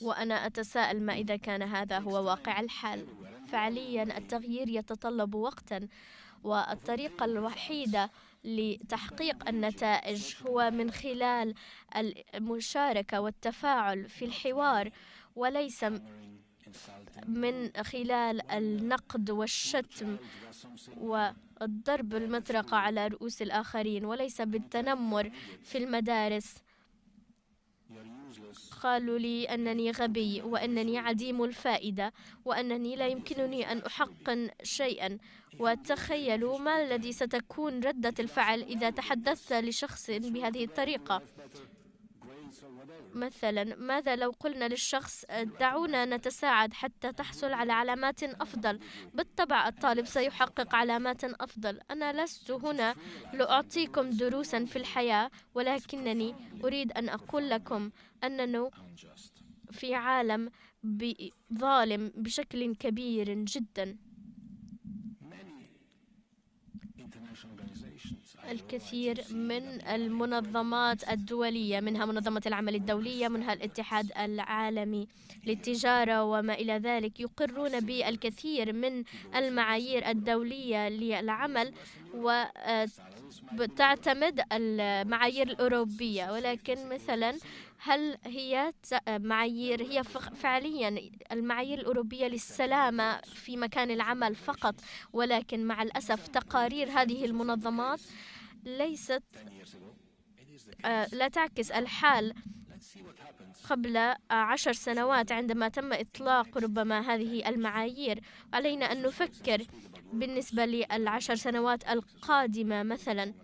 وأنا أتساءل ما إذا كان هذا هو واقع الحال فعليا التغيير يتطلب وقتا والطريقة الوحيدة لتحقيق النتائج هو من خلال المشاركة والتفاعل في الحوار وليس من خلال النقد والشتم والضرب المطرقة على رؤوس الآخرين وليس بالتنمر في المدارس قالوا لي أنني غبي وأنني عديم الفائدة وأنني لا يمكنني أن أحقن شيئا وتخيلوا ما الذي ستكون ردة الفعل إذا تحدثت لشخص بهذه الطريقة مثلا ماذا لو قلنا للشخص دعونا نتساعد حتى تحصل على علامات أفضل بالطبع الطالب سيحقق علامات أفضل أنا لست هنا لأعطيكم دروسا في الحياة ولكنني أريد أن أقول لكم أننا في عالم ظالم بشكل كبير جداً الكثير من المنظمات الدولية منها منظمة العمل الدولية منها الاتحاد العالمي للتجارة وما إلى ذلك يقرون بالكثير من المعايير الدولية للعمل وتعتمد المعايير الأوروبية ولكن مثلا هل هي معايير هي فعليا المعايير الأوروبية للسلامة في مكان العمل فقط ولكن مع الأسف تقارير هذه المنظمات ليست آه، لا تعكس الحال قبل عشر سنوات عندما تم إطلاق ربما هذه المعايير علينا أن نفكر بالنسبة للعشر سنوات القادمة مثلا